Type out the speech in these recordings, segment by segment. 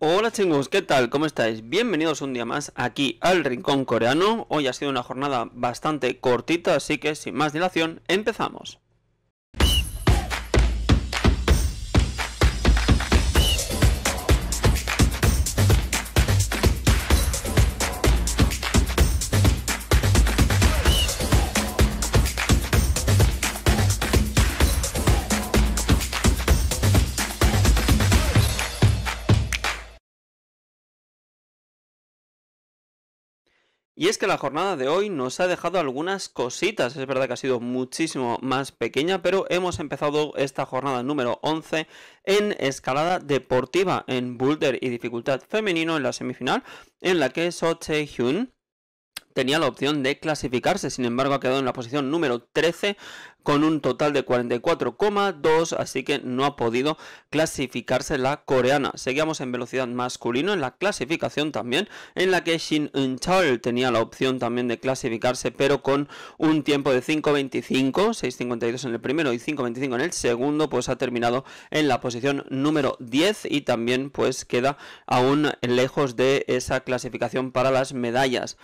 Hola chingos, ¿qué tal? ¿Cómo estáis? Bienvenidos un día más aquí al Rincón Coreano. Hoy ha sido una jornada bastante cortita, así que sin más dilación, empezamos. Y es que la jornada de hoy nos ha dejado algunas cositas. Es verdad que ha sido muchísimo más pequeña, pero hemos empezado esta jornada número 11 en escalada deportiva en boulder y dificultad femenino en la semifinal, en la que Soche Hyun tenía la opción de clasificarse, sin embargo ha quedado en la posición número 13 con un total de 44,2, así que no ha podido clasificarse la coreana. Seguíamos en velocidad masculino, en la clasificación también, en la que Shin eun tenía la opción también de clasificarse, pero con un tiempo de 5.25, 6.52 en el primero y 5.25 en el segundo, pues ha terminado en la posición número 10 y también pues queda aún lejos de esa clasificación para las medallas.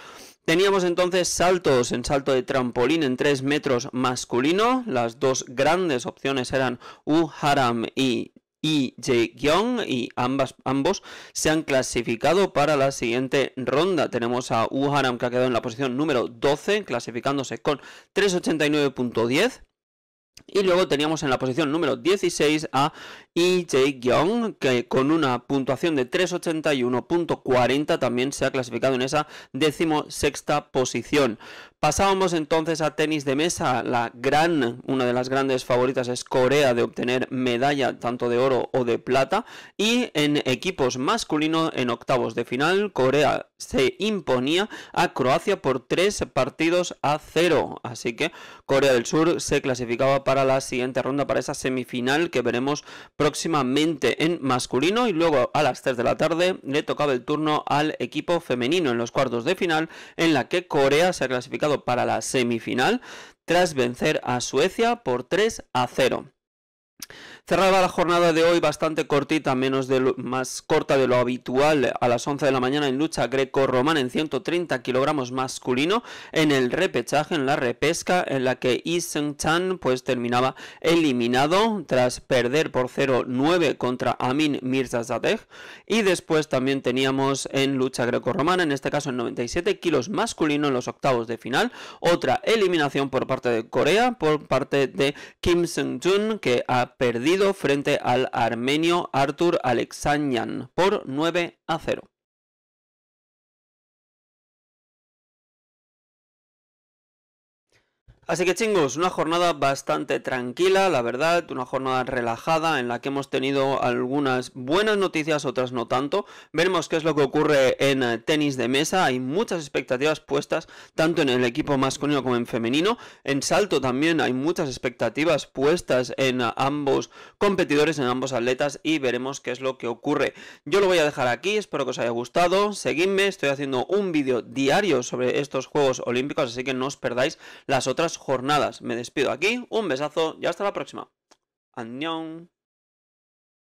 Teníamos entonces saltos en salto de trampolín en 3 metros masculino las dos grandes opciones eran U Haram y y jae y ambas, ambos se han clasificado para la siguiente ronda. Tenemos a Haram que ha quedado en la posición número 12, clasificándose con 389.10. Y luego teníamos en la posición número 16 a Lee jae que con una puntuación de 381.40 también se ha clasificado en esa decimosexta posición. Pasábamos entonces a tenis de mesa, la gran, una de las grandes favoritas es Corea de obtener medalla tanto de oro o de plata y en equipos masculino en octavos de final Corea se imponía a Croacia por tres partidos a cero, así que Corea del Sur se clasificaba para la siguiente ronda, para esa semifinal que veremos próximamente en masculino y luego a las 3 de la tarde le tocaba el turno al equipo femenino en los cuartos de final en la que Corea se ha clasificado para la semifinal tras vencer a Suecia por 3 a 0. Cerraba la jornada de hoy bastante cortita, menos de lo, más corta de lo habitual, a las 11 de la mañana en lucha greco-romana en 130 kilogramos masculino, en el repechaje, en la repesca, en la que Isen Chan pues terminaba eliminado tras perder por 0-9 contra Amin Mirzazadeh. Y después también teníamos en lucha greco-romana, en este caso en 97 kilos masculino en los octavos de final, otra eliminación por parte de Corea, por parte de Kim Seung-jun, que ha perdido frente al armenio Artur Alexanyan por 9 a 0. Así que chingos, una jornada bastante tranquila, la verdad, una jornada relajada en la que hemos tenido algunas buenas noticias, otras no tanto. Veremos qué es lo que ocurre en eh, tenis de mesa, hay muchas expectativas puestas tanto en el equipo masculino como en femenino. En salto también hay muchas expectativas puestas en eh, ambos competidores, en ambos atletas y veremos qué es lo que ocurre. Yo lo voy a dejar aquí, espero que os haya gustado, seguidme, estoy haciendo un vídeo diario sobre estos Juegos Olímpicos, así que no os perdáis las otras jornadas. Me despido aquí, un besazo y hasta la próxima.